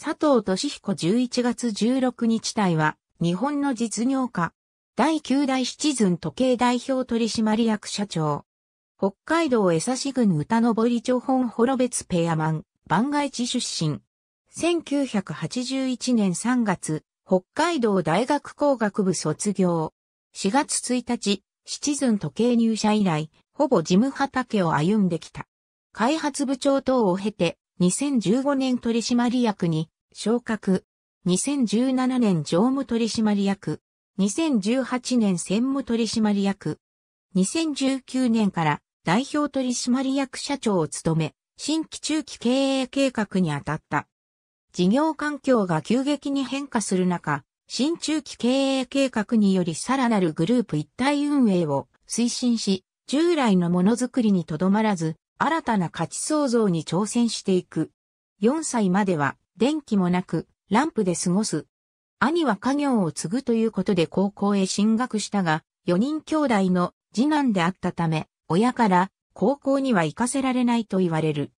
佐藤俊彦11月16日隊は、日本の実業家。第9代シチ時計代表取締役社長。北海道江差郡歌登町本幌別ペアマン、番外地出身。1981年3月、北海道大学工学部卒業。4月1日、シチ時計入社以来、ほぼ事務畑を歩んできた。開発部長等を経て、2015年取締役に昇格、2017年常務取締役、2018年専務取締役、2019年から代表取締役社長を務め、新規中期経営計画に当たった。事業環境が急激に変化する中、新中期経営計画によりさらなるグループ一体運営を推進し、従来のものづくりにとどまらず、新たな価値創造に挑戦していく。4歳までは電気もなくランプで過ごす。兄は家業を継ぐということで高校へ進学したが、4人兄弟の次男であったため、親から高校には行かせられないと言われる。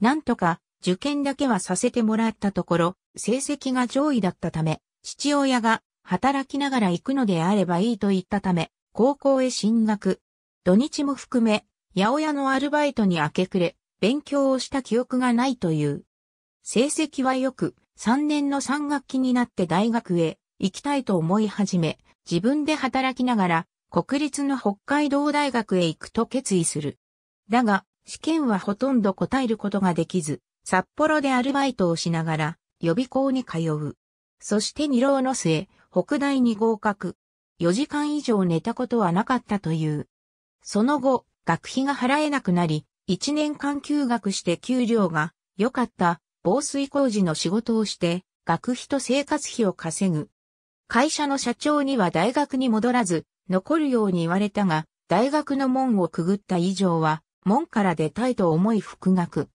なんとか受験だけはさせてもらったところ、成績が上位だったため、父親が働きながら行くのであればいいと言ったため、高校へ進学。土日も含め八百屋のアルバイトに明け暮れ、勉強をした記憶がないという。成績は良く、3年の3学期になって大学へ行きたいと思い始め、自分で働きながら、国立の北海道大学へ行くと決意する。だが、試験はほとんど答えることができず、札幌でアルバイトをしながら、予備校に通う。そして二浪の末、北大に合格。4時間以上寝たことはなかったという。その後、学費が払えなくなり、1年間休学して給料が良かった防水工事の仕事をして、学費と生活費を稼ぐ。会社の社長には大学に戻らず、残るように言われたが、大学の門をくぐった以上は、門から出たいと思い復学。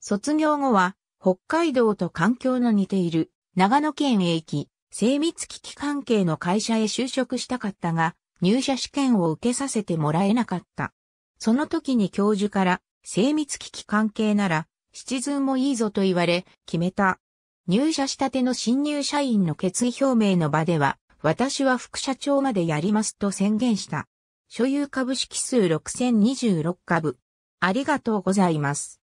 卒業後は、北海道と環境の似ている、長野県へ行き、精密機器関係の会社へ就職したかったが、入社試験を受けさせてもらえなかった。その時に教授から、精密機器関係なら、シチもいいぞと言われ、決めた。入社したての新入社員の決意表明の場では、私は副社長までやりますと宣言した。所有株式数6026株。ありがとうございます。